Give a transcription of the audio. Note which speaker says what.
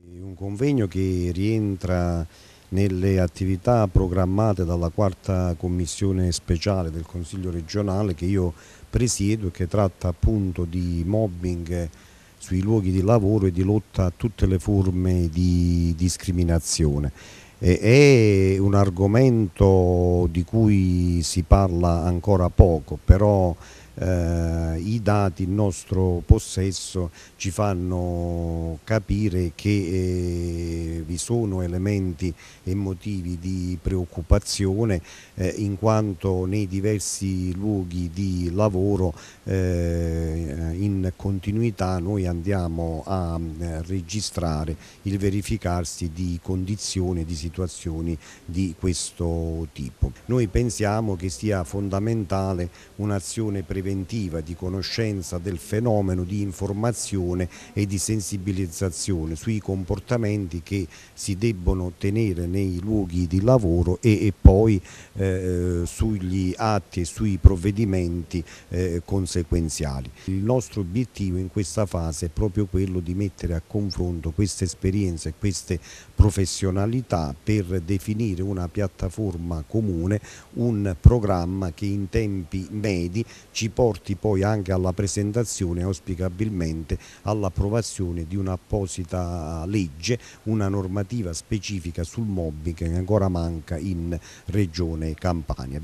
Speaker 1: un convegno che rientra nelle attività programmate dalla quarta commissione speciale del Consiglio regionale che io presiedo e che tratta appunto di mobbing sui luoghi di lavoro e di lotta a tutte le forme di discriminazione è un argomento di cui si parla ancora poco, però eh, i dati in nostro possesso ci fanno capire che eh, vi sono elementi e motivi di preoccupazione eh, in quanto nei diversi luoghi di lavoro eh, in continuità noi andiamo a eh, registrare il verificarsi di condizioni, di situazioni di questo tipo. Noi pensiamo che sia fondamentale un'azione preventiva di conoscenza del fenomeno, di informazione e di sensibilizzazione sui comportamenti che si debbono tenere nei luoghi di lavoro e, e poi eh, sugli atti e sui provvedimenti eh, conseguenziali. Il nostro obiettivo in questa fase è proprio quello di mettere a confronto queste esperienze e queste professionalità per definire una piattaforma comune, un programma che in tempi medi ci porti poi anche alla presentazione auspicabilmente all'approvazione di un'apposita legge, una normativa normativa specifica sul mobbing che ancora manca in Regione Campania.